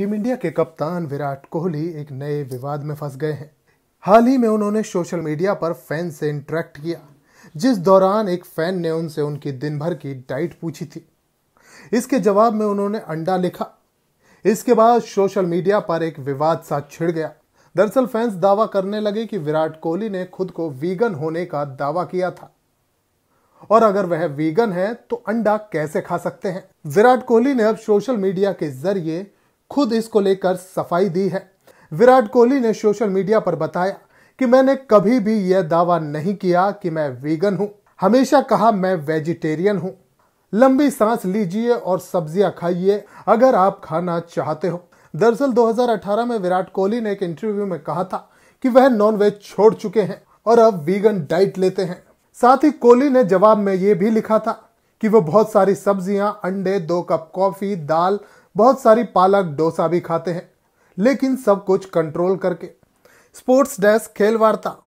team India के कप्तान विराट कोहली एक नए विवाद में फंस गए हैं हाल ही में उन्होंने सोशल मीडिया पर फैन से इंटरेक्ट किया जिस दौरान एक फैन ने उनसे उनकी दिन भर की डाइट पूछी थी इसके जवाब में उन्होंने अंडा लिखा इसके बाद सोशल मीडिया पर एक विवाद सा छिड़ गया दरअसल फैंस दावा करने लगे कि विराट कोहली ने खुद को वीगन होने का दावा किया था और अगर वह वीगन है तो अंडा कैसे खा सकते हैं विराट कोहली ने अब सोशल मीडिया के जरिए खुद इसको लेकर सफाई दी है विराट कोहली ने सोशल मीडिया पर बताया कि मैंने कभी भी यह दावा नहीं किया कि मैं वीगन हूं हमेशा कहा मैं वेजिटेरियन हूं लंबी सांस लीजिए और सब्जियां खाइए अगर आप खाना चाहते हो दरअसल 2018 में विराट कोहली ने एक इंटरव्यू में कहा था कि वह नॉन वेज छोड़ चुके हैं और अब वीगन डाइट लेते हैं साथ ही कोहली ने जवाब में यह भी लिखा था कि वह बहुत सारी सब्जियां अंडे दो कप कॉफी दाल बहुत सारी पालक डोसा भी खाते हैं लेकिन सब कुछ कंट्रोल करके स्पोर्ट्स डेस्क खेल वार्ता